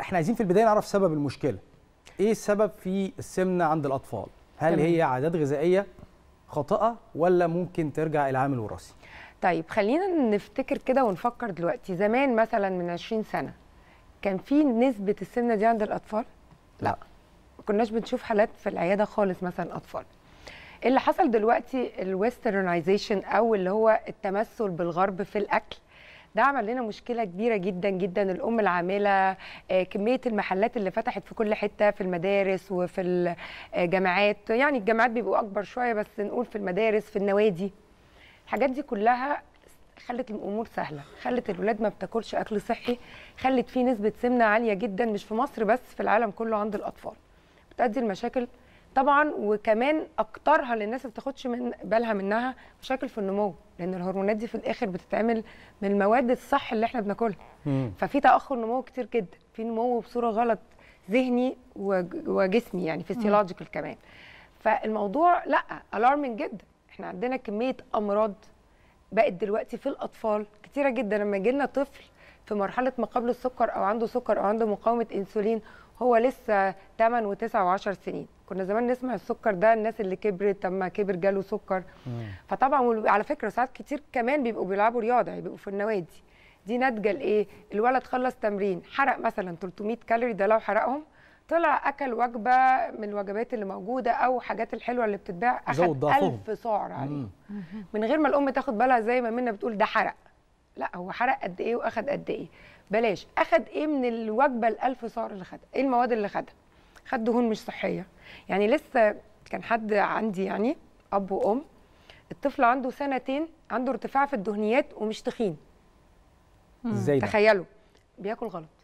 احنا عايزين في البدايه نعرف سبب المشكله ايه السبب في السمنه عند الاطفال هل تمام. هي عادات غذائيه خاطئه ولا ممكن ترجع الى عامل وراثي طيب خلينا نفتكر كده ونفكر دلوقتي زمان مثلا من 20 سنه كان في نسبه السمنه دي عند الاطفال لا, لا. ما كناش بنشوف حالات في العياده خالص مثلا اطفال إيه اللي حصل دلوقتي الويسترنايزيشن او اللي هو التمثل بالغرب في الاكل ده عمل لنا مشكله كبيره جدا جدا الام العامله آه، كميه المحلات اللي فتحت في كل حته في المدارس وفي الجامعات يعني الجامعات بيبقوا اكبر شويه بس نقول في المدارس في النوادي الحاجات دي كلها خلت الامور سهله خلت الولاد ما بتاكلش اكل صحي خلت فيه نسبه سمنه عاليه جدا مش في مصر بس في العالم كله عند الاطفال بتؤدي لمشاكل طبعا وكمان اكترها للناس ما بتاخدش من بالها منها مشاكل في النمو لان الهرمونات دي في الاخر بتتعمل من المواد الصح اللي احنا بناكلها ففي تاخر نمو كتير جدا في نمو بصوره غلط ذهني وجسمي يعني فيسيولوجيكال كمان فالموضوع لا الارمنج جدا احنا عندنا كميه امراض بقت دلوقتي في الاطفال كتيره جدا لما يجي لنا طفل في مرحله ما قبل السكر او عنده سكر او عنده مقاومه انسولين هو لسه 8 و9 و10 سنين كنا زمان نسمع السكر ده الناس اللي كبرت لما كبر جاله سكر فطبعا على فكره ساعات كتير كمان بيبقوا بيلعبوا رياضه يعني بيبقوا في النوادي دي ناتجه لايه الولد خلص تمرين حرق مثلا 300 كالوري ده لو حرقهم طلع اكل وجبه من الوجبات اللي موجوده او حاجات الحلوه اللي بتتباع اخد 1000 سعر عليه من غير ما الام تاخد بالها زي ما منا بتقول ده حرق لا هو حرق قد ايه واخد قد ايه بلاش اخد ايه من الوجبه الالف سعر اللي خدها ايه المواد اللي خدها خد دهون مش صحيه يعني لسه كان حد عندي يعني اب وام الطفل عنده سنتين عنده ارتفاع في الدهنيات ومش تخين ازاي تخيلوا بياكل غلط